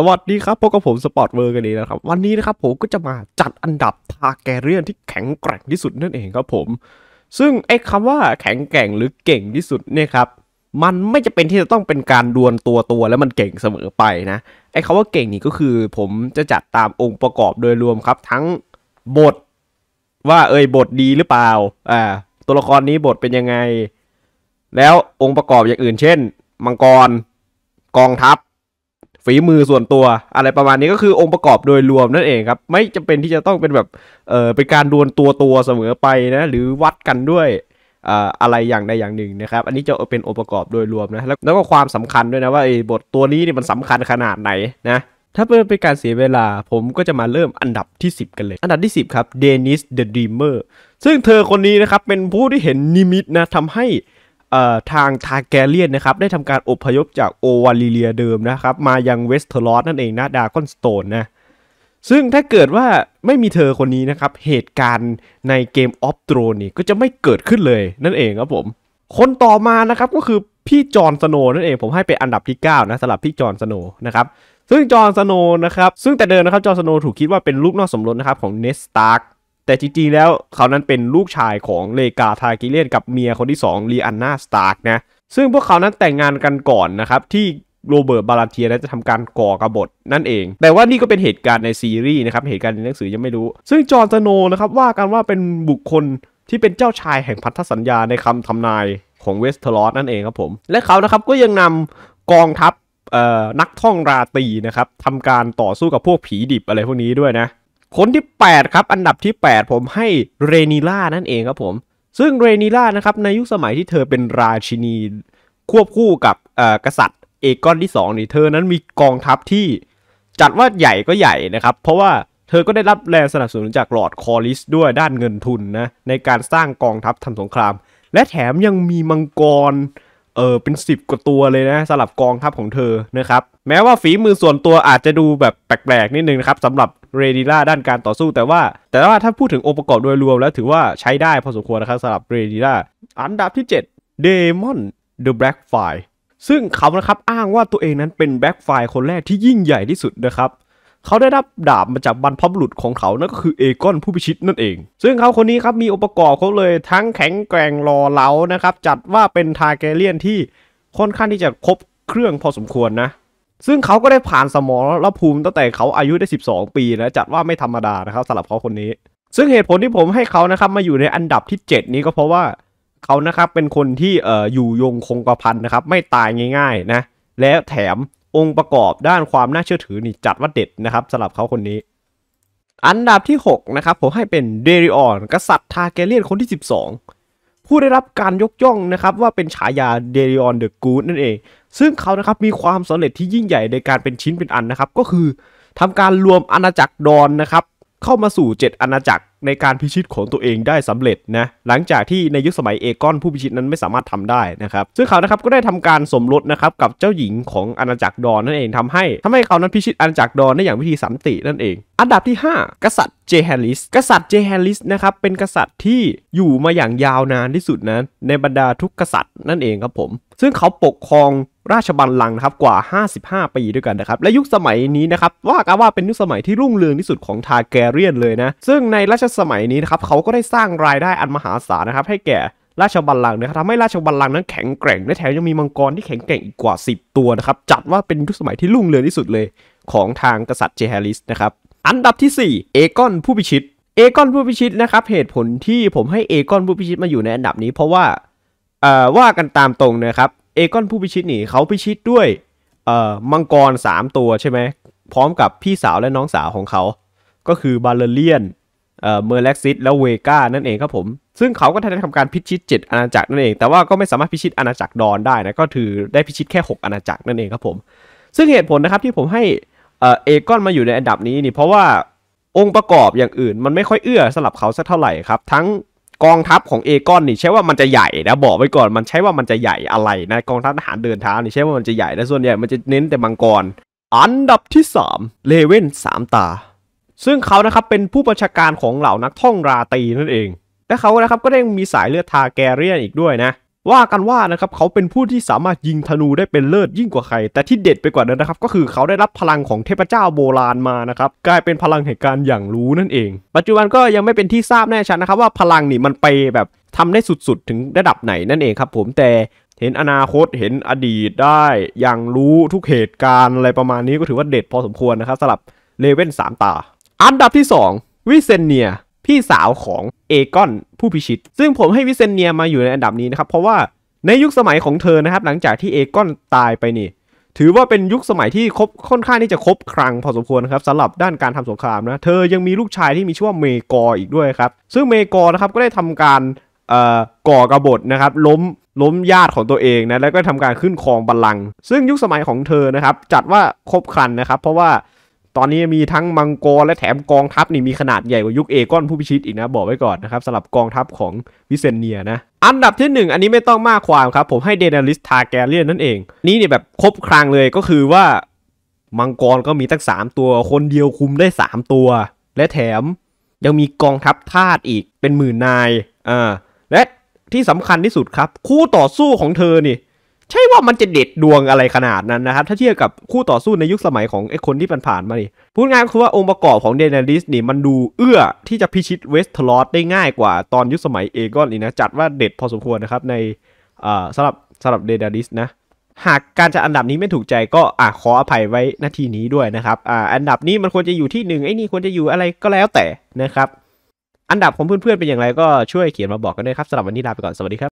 สวัสดีครับพบกับผมสปอร์ตเวอร์กันนี้นะครับวันนี้นะครับผมก็จะมาจัดอันดับทาแกเรียนที่แข็งแกร่งที่สุดนั่นเองครับผม ซึ่งไอ้คำว่าแข็งแกร่งหรือเก่งที่สุดเนี่ยครับมันไม่จะเป็นที่จะต้องเป็นการดวลตัวตัวแล้วมันเก่งเสมอไปนะ ไอ้คำว่าเก่งนี่ก็คือ ผมจะจัดตามองค์ประกอบโดยรวมครับ ทั้งบทว่าเอ่ยบทดีหรือเปล่าอ่าตัวละครนี้บทเป็นยังไงแล้วองค์ประกอบอย่างอื่น เช่น มังกรกองทัพฝีมือส่วนตัวอะไรประมาณนี้ก็คือองค์ประกอบโดยรวมนั่นเองครับไม่จำเป็นที่จะต้องเป็นแบบเออเป็นการดวลตัวตัวเสมอไปนะหรือวัดกันด้วยอะไรอย่างใดอย่างหนึ่งนะครับอันนี้จะเป็นองค์ประกอบโดยรวมนะแล้วแล้วก็ความสำคัญด้วยนะว่าไอ้บทตัวนี้เนี่ยมันสำคัญขนาดไหนนะถ้าเพื่อเป็นการเสียเวลาผมก็จะมาเริ่มอันดับที่ 10 กันเลย อันดับที่ 10 ครับเดนิสเดอะดรีมเมอร์ซึ่งเธอคนนี้นะครับเป็นผู้ที่เห็นนิมิตนะทำให้ทางทาแกเลียนนะครับได้ทำการอพยพจากโอวาลิเลียเดิมนะครับมายังเวสเทอร์ลอสนั่นเองนะดากอนสโตนนะซึ่งถ้าเกิดว่าไม่มีเธอคนนี้นะครับเหตุการณ์ในเกมออฟโตรนี่ก็จะไม่เกิดขึ้นเลยนั่นเองครับผมคนต่อมานะครับก็คือพี่จอร์นสโนนั่นเองผมให้เป็นอันดับที่9นะสำหรับพี่จอร์นสโนนะครับซึ่งจอร์นสโนนะครับซึ่งแต่เดิมนะครับจอร์นสโนถูกคิดว่าเป็นลูกนอกสมรสนะครับของเนสตาร์แต่จริงๆ แล้วเขานั้นเป็นลูกชายของเลกาทากิเลียนกับเมียคนที่2ลีอันนาสตาร์กนะซึ่งพวกเขานั้นแต่งงานกันก่อนนะครับที่โรเบิร์ตบาลาเทียนั้นจะทำการก่อกรบฏนั่นเอง แต่ว่านี่ก็เป็นเหตุการณ์ในซีรีส์นะครับเหตุการณ์ในหนังสือยังไม่รู้ ซึ่งจอร์นสโนนะครับว่ากันว่าเป็นบุคคลที่เป็นเจ้าชายแห่งพันธสัญญาในคำทำนายของเวสเทอร์ลอสนั่นเองครับผมและเขานะครับก็ยังนำกองทัพนักท่องราตีนะครับทำการต่อสู้กับพวกผีดิบอะไรพวกนี้ด้วยนะคนที่ 8 ครับอันดับที่ 8 ผมให้เรนิล่านั่นเองครับผม ซึ่งเรนิล่านะครับในยุคสมัยที่เธอเป็นราชินี ควบคู่กับกษัตริย์เอกอนที่ 2 นี่เธอนั้นมีกองทัพที่ จัดว่าใหญ่ก็ใหญ่นะครับ เพราะว่าเธอก็ได้รับแรงสนับสนุนจากหลอดคอริส ด้วยด้านเงินทุนนะในการสร้างกองทัพทำสงคราม และแถมยังมีมังกรเออเป็นสิบกว่าตัวเลยนะสลับกองทัพของเธอนะครับ แม้ว่าฝีมือส่วนตัวอาจจะดูแบบแปลกๆ นิดนึงนะครับสำหรับเรดิล่าด้านการต่อสู้ แต่ว่าแต่ว่าถ้าพูดถึงองค์ประกอบโดยรวมแล้วถือว่าใช้ได้พอสมควรนะครับสำหรับเรดิล่าอันดับที่ 7 Demon นเดอะแบล็กไฟซึ่งเขานะครับอ้างว่าตัวเองนั้นเป็นแบล็กไฟคนแรกที่ยิ่งใหญ่ที่สุดนะครับเขาได้รับดาบมาจากบรรพบุรุษของเขา นั่นก็คือเอกอน ผู้พิชิตนั่นเอง ซึ่งเขาคนนี้ครับมีองค์ประกอบเขาเลย ทั้งแข็งแกร่งรอเล้านะครับ จัดว่าเป็น ทาเกเลียนที่ค่อนข้างที่จะครบเครื่องพอสมควรนะ ซึ่งเขาก็ได้ผ่านสมรรภูมิตั้งแต่เขาอายุได้ 12 ปีนะจัดว่าไม่ธรรมดานะครับสำหรับเขาคนนี้ ซึ่งเหตุผลที่ผมให้เขานะครับมาอยู่ในอันดับที่ 7 นี้ก็เพราะว่าเขานะครับเป็นคนที่เอ่ออยู่ยงคงกระพันนะครับไม่ตายง่ายๆนะ แล้วแถมองค์ประกอบด้านความน่าเชื่อถือนี่จัดว่าเด็ดนะครับสำหรับเขาคนนี้ อันดับที่6นะครับผมให้เป็นเดริออน กษัตริย์ทาเกเลียนคนที่ 12 ผู้ได้รับการยกย่องนะครับว่าเป็นฉายาเดริออนเดอะกูดนั่นเองซึ่งเขานะครับมีความสำเร็จที่ยิ่งใหญ่ในการเป็นชิ้นเป็นอันนะครับก็คือทำการรวมอาณาจักรดอนนะครับเข้ามาสู่ 7อาณาจักรในการพิชิตของตัวเองได้สำเร็จนะหลังจากที่ในยุคสมัยเอกอนผู้พิชิตนั้นไม่สามารถทำได้นะครับ ซึ่งเขานะครับก็ได้ทำการสมรสนะครับกับเจ้าหญิงของอาณาจักรดอนนั่นเองทำให้ ทำให้เขานั้นพิชิตอาณาจักรดอนได้อย่างวิธีสันตินั่นเอง อันดับที่ 5 กษัตริย์จแฮนลิสกษัตริย์เจแฮนลิสนะครับเป็นกษัตริย์ที่อยู่มาอย่างยาวนานที่สุดนะในบรรดาทุกกษัตริย์นั่นเองครับผม ซึ่งเขาปกครองราชบัลลังก์นะครับกว่า 55 ปีด้วยกันนะครับและยุคสมัยนี้นะครับว่ากันว่าเป็นยุคสมัยที่รุ่งเรืองที่สุดของทาแกเรียนเลยนะ ซึ่งในราชสมัยนี้นะครับเขาก็ได้สร้างรายได้อันมหาศาลนะครับ ให้แก่ราชบัลลังก์นะครับทำให้ราชบัลลังก์นั้นแข็งแกร่งและแถมยังมีมังกรที่แข็งแกร่งอีกกว่า 10 ตัวนะครับจัดว่าเป็นยุคสมัยที่รุ่งเรืองที่สุดเลย ของทางกษัตริย์เจฮาริสนะครับอันดับที่4เอกอนผู้พิชิตเอกอนผู้พิชิตนะครับ เหตุผลที่ผมให้เอกอนผู้พิชิตมาอยู่ในอันดับนี้ เพราะว่าว่ากันตามตรงนะครับเอกอนผู้พิชิตนี่เขาพิชิตด้วยมังกร 3 ตัวใช่ไหมพร้อมกับพี่สาวและน้องสาวของเขาก็คือบาเลเรียนเมอร์เล็กซิตและเวกานั่นเองครับผมซึ่งเขาก็ได้ทำการพิชิต 7อาณาจักรนั่นเองแต่ว่าก็ไม่สามารถพิชิตอาณาจักรดอนได้นะก็ถือได้พิชิตแค่6อาณาจักรนั่นเองครับผมซึ่งเหตุผลนะครับที่ผมให้เอกอนมาอยู่ในอันดับนี้นี่เพราะว่าองค์ประกอบอย่างอื่น มันไม่ค่อยเอื้อสลับเขาสักเท่าไหร่ครับ ทั้งกองทัพของเอกอนนี่ใช่ว่ามันจะใหญ่นะบอกไว้ก่อนมันใช่ว่ามันจะใหญ่อะไรนะกองทัพทหารเดินเท้านี่ใช่ว่ามันจะใหญ่แตะส่วนใหญ่มันจะเน้นแต่มังกรอันดับที่3เลเว่นสามตาซึ่งเขานะครับเป็นผู้ประชาการของเหล่านักท่องราตีนั่นเอง และเขานะครับก็ได้มีสายเลือดทาแกเรียนอีกด้วยนะว่ากันว่านะครับเขาเป็นผู้ที่สามารถยิงธนูได้เป็นเลิศยิ่งกว่าใคร แต่ที่เด็ดไปกว่านั้นนะครับก็คือเขาได้รับพลังของเทพเจ้าโบราณมานะครับกลายเป็นพลังแห่งการอย่างรู้นั่นเอง ปัจจุบันก็ยังไม่เป็นที่ทราบแน่ชัดนะครับว่าพลังนี่มันไปแบบทำได้สุด ๆ ถึงระดับไหนนั่นเองครับผมแต่เห็นอนาคตเห็นอดีตได้อย่างรู้ทุกเหตุการณ์อะไรประมาณนี้ก็ถือว่าเด็ดพอสมควรนะครับสำหรับเลเว่นสามตา อันดับที่ 2 วิเซเนียพี่สาวของเอกอนผู้พิชิต ซึ่งผมให้วิเซนเนียมาอยู่ในอันดับนี้นะครับ เพราะว่าในยุคสมัยของเธอนะครับ หลังจากที่เอกอนตายไปนี่ ถือว่าเป็นยุคสมัยที่คบค่อนข้างที่จะครบครังพอสมควรครับสำหรับด้านการทำสงครามนะเธอยังมีลูกชายที่มีชื่อว่าเมกออีกด้วยครับ ซึ่งเมกอนะครับก็ได้ทำการก่อกระบฏนะครับล้มล้มญาติของตัวเองนะแล้วก็ทำการขึ้นครองบัลลังก์ซึ่งยุคสมัยของเธอนะครับ จัดว่าครบครันนะครับ เพราะว่าตอนนี้มีทั้งมังกรและแถมกองทัพนี่มีขนาดใหญ่กว่ายุคเอกอนผู้พิชิตอีกนะ บอกไว้ก่อนนะครับสำหรับกองทัพของวิเซนเนียนะ อันดับที่ 1 อันนี้ไม่ต้องมากความครับ ผมให้เดนาริสทาแกเลียนนั่นเอง นี่เนี่ยแบบครบครังเลยก็คือว่ามังกรก็มีตั้ง3ตัวคนเดียวคุมได้ 3 ตัว และแถมยังมีกองทัพทาสอีกเป็นหมื่นนายอ่าและที่สำคัญที่สุดครับ คู่ต่อสู้ของเธอนี่ใช่ว่ามันจะเด็ดดวงอะไรขนาดนั้นนะครับ ถ้าเทียบกับคู่ต่อสู้ในยุคสมัยของไอ้คนที่ผ่านมาดิพูดง่ายคือว่าองค์ประกอบของเดนาริสนี่มันดูเอื้อที่จะพิชิตเวสต์ลอสได้ง่ายกว่าตอนยุคสมัยเอกอนอี่นะ จัดว่าเด็ดพอสมควรนะครับในสำหรับสำหรับเดนาริสนะหากการจะอันดับนี้ไม่ถูกใจก็อ่ะขออภัยไว้นาที่นี้ด้วยนะครับอ่าอันดับนี้มันควรจะอยู่ที่หนึ่งไอ้นี่ควรจะอยู่อะไรก็แล้วแต่นะครับอันดับของเพื่อนๆเป็นอย่างไรก็ช่วยเขียนมาบอกกันด้วยครับสำหรับวันนี้ลาไปก่อนสวัสดีครับ